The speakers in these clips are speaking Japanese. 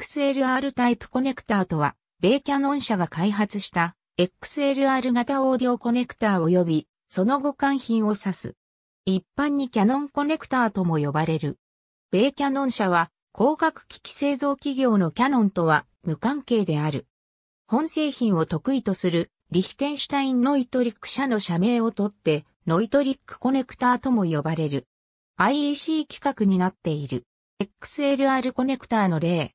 XLR タイプコネクターとは、米キャノン社が開発した XLR 型オーディオコネクター及び、その互換品を指す。一般にキャノンコネクターとも呼ばれる。米キャノン社は、光学機器製造企業のキャノンとは無関係である。本製品を得意とするリヒテンシュタインノイトリック社の社名を取って、ノイトリックコネクターとも呼ばれる。IEC 規格になっている。XLR コネクターの例。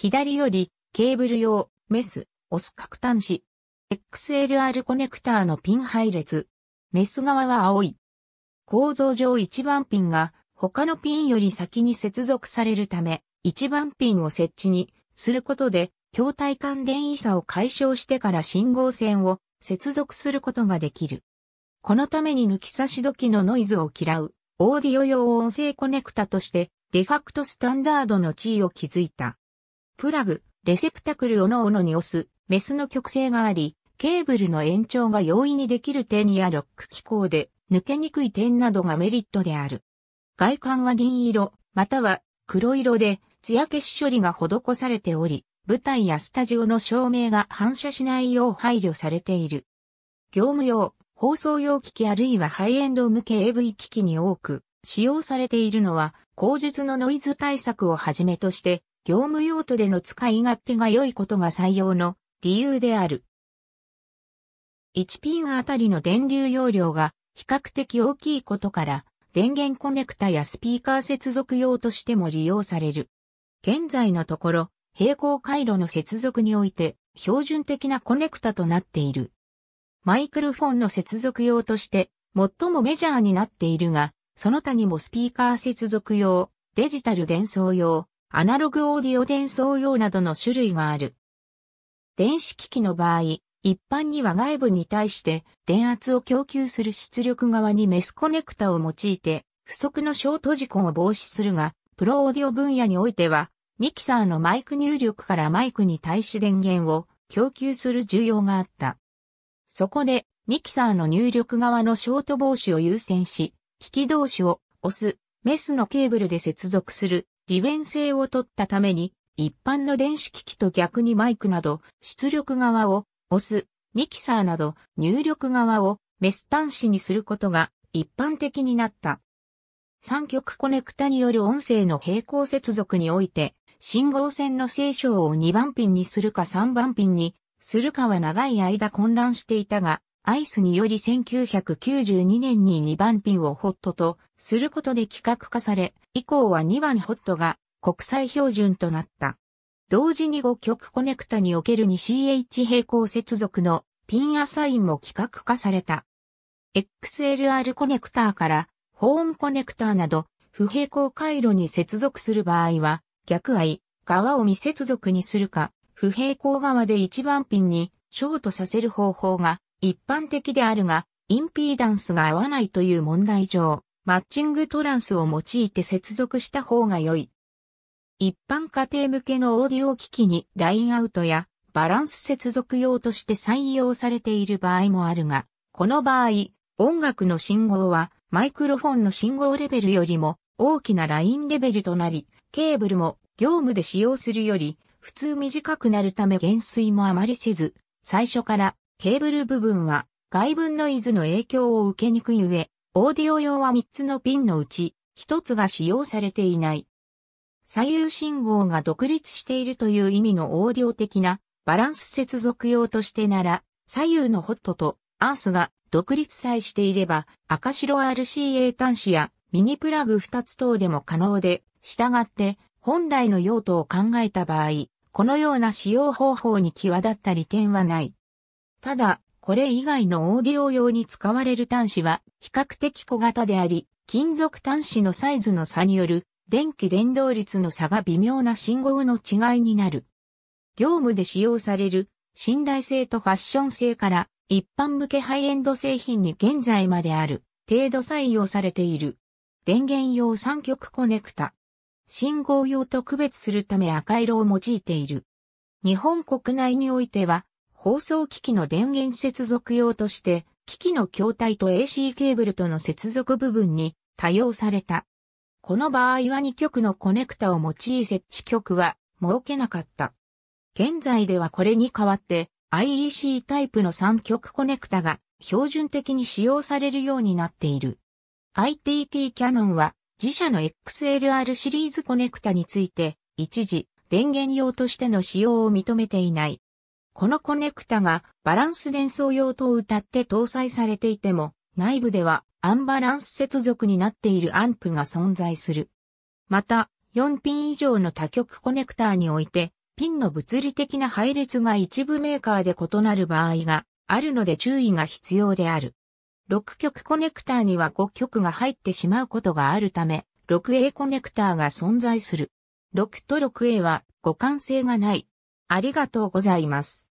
左より、ケーブル用、メス、オス各端子。XLR コネクターのピン配列。メス側は青い。構造上1番ピンが他のピンより先に接続されるため、1番ピンを設置にすることで、筐体間電位差を解消してから信号線を接続することができる。このために抜き差し時のノイズを嫌う、オーディオ用音声コネクタとして、デファクトスタンダードの地位を築いた。プラグ、レセプタクルおのおのに押す、メスの極性があり、ケーブルの延長が容易にできる点やロック機構で抜けにくい点などがメリットである。外観は銀色、または黒色で、艶消し処理が施されており、舞台やスタジオの照明が反射しないよう配慮されている。業務用、放送用機器あるいはハイエンド向け AV 機器に多く使用されているのは、口述のノイズ対策をはじめとして、業務用途での使い勝手が良いことが採用の理由である。1ピンあたりの電流容量が比較的大きいことから、電源コネクタやスピーカー接続用としても利用される。現在のところ、平行回路の接続において、標準的なコネクタとなっている。マイクロフォンの接続用として、最もメジャーになっているが、その他にもスピーカー接続用、デジタル伝送用、アナログオーディオ伝送用などの種類がある。電子機器の場合、一般には外部に対して電圧を供給する出力側にメスコネクタを用いて不足のショート事故を防止するが、プロオーディオ分野においてはミキサーのマイク入力からマイクに対し電源を供給する需要があった。そこでミキサーの入力側のショート防止を優先し、機器同士を押すメスのケーブルで接続する利便性を取ったために、一般の電子機器と逆にマイクなど、出力側を押す、ミキサーなど入力側をメス端子にすることが一般的になった。三極コネクタによる音声の平行接続において、信号線の正常を2番ピンにするか3番ピンにするかは長い間混乱していたが、アイスにより1992年に2番ピンをホットとすることで規格化され、以降は2番ホットが国際標準となった。同時に5極コネクタにおける 2CH 平行接続のピンアサインも規格化された。XLR コネクターからホーンコネクターなど不平行回路に接続する場合は逆愛側を未接続にするか不平行側で1番ピンにショートさせる方法が一般的であるが、インピーダンスが合わないという問題上、マッチングトランスを用いて接続した方が良い。一般家庭向けのオーディオ機器にラインアウトやバランス接続用として採用されている場合もあるが、この場合、音楽の信号はマイクロフォンの信号レベルよりも大きなラインレベルとなり、ケーブルも業務で使用するより普通短くなるため減衰もあまりせず、最初からケーブル部分は外分ノイズの影響を受けにくい上、オーディオ用は3つのピンのうち1つが使用されていない。左右信号が独立しているという意味のオーディオ的なバランス接続用としてなら、左右のホットとアースが独立さえしていれば、赤白 RCA 端子やミニプラグ2つ等でも可能で、従って本来の用途を考えた場合、このような使用方法に際立った利点はない。ただ、これ以外のオーディオ用に使われる端子は比較的小型であり、金属端子のサイズの差による電気伝導率の差が微妙な信号の違いになる。業務で使用される信頼性とファッション性から一般向けハイエンド製品に現在まである程度採用されている。電源用三極コネクタ。信号用と区別するため赤色を用いている。日本国内においては放送機器の電源接続用として、機器の筐体と AC ケーブルとの接続部分に多用された。この場合は2極のコネクタを用い設置局は設けなかった。現在ではこれに代わって IEC タイプの3極コネクタが標準的に使用されるようになっている。ITT キャノンは自社の XLR シリーズコネクタについて一時電源用としての使用を認めていない。このコネクタがバランス伝送用と歌って搭載されていても、内部ではアンバランス接続になっているアンプが存在する。また、4ピン以上の多極コネクターにおいて、ピンの物理的な配列が一部メーカーで異なる場合があるので注意が必要である。6極コネクターには5極が入ってしまうことがあるため、6A コネクターが存在する。6と 6A は互換性がない。ありがとうございます。